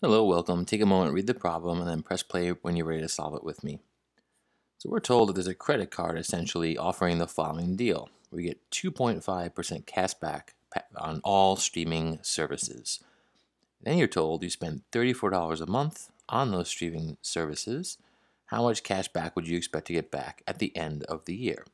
Hello, welcome. Take a moment, read the problem, and then press play when you're ready to solve it with me. So we're told that there's a credit card essentially offering the following deal. We get 2.5% cash back on all streaming services. Then you're told you spend $34 a month on those streaming services. How much cash back would you expect to get back at the end of the year?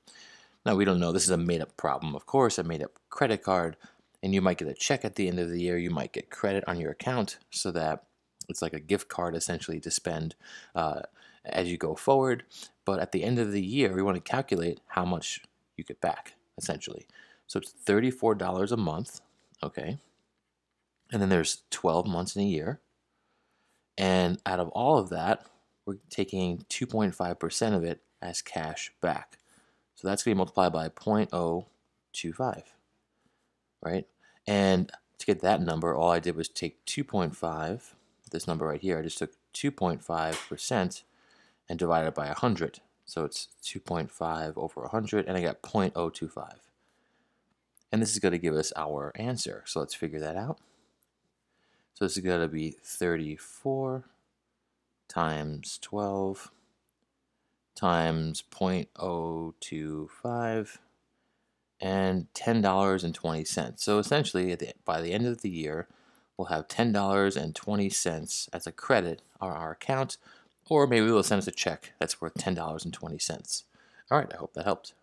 Now, we don't know. This is a made up problem, of course, a made up credit card. And you might get a check at the end of the year. You might get credit on your account so that it's like a gift card essentially to spend uh, as you go forward. But at the end of the year, we want to calculate how much you get back essentially. So it's $34 a month, okay? And then there's 12 months in a year. And out of all of that, we're taking 2.5% of it as cash back. So that's going to be multiplied by 0.025, right? And to get that number, all I did was take 2.5 this number right here, I just took 2.5% and divided it by 100. So it's 2.5 over 100, and I got 0.025. And this is going to give us our answer. So let's figure that out. So this is going to be 34 times 12 times 0.025 and $10.20. So essentially, the, by the end of the year, we'll have $10.20 as a credit on our account, or maybe they'll send us a check that's worth $10.20. All right, I hope that helped.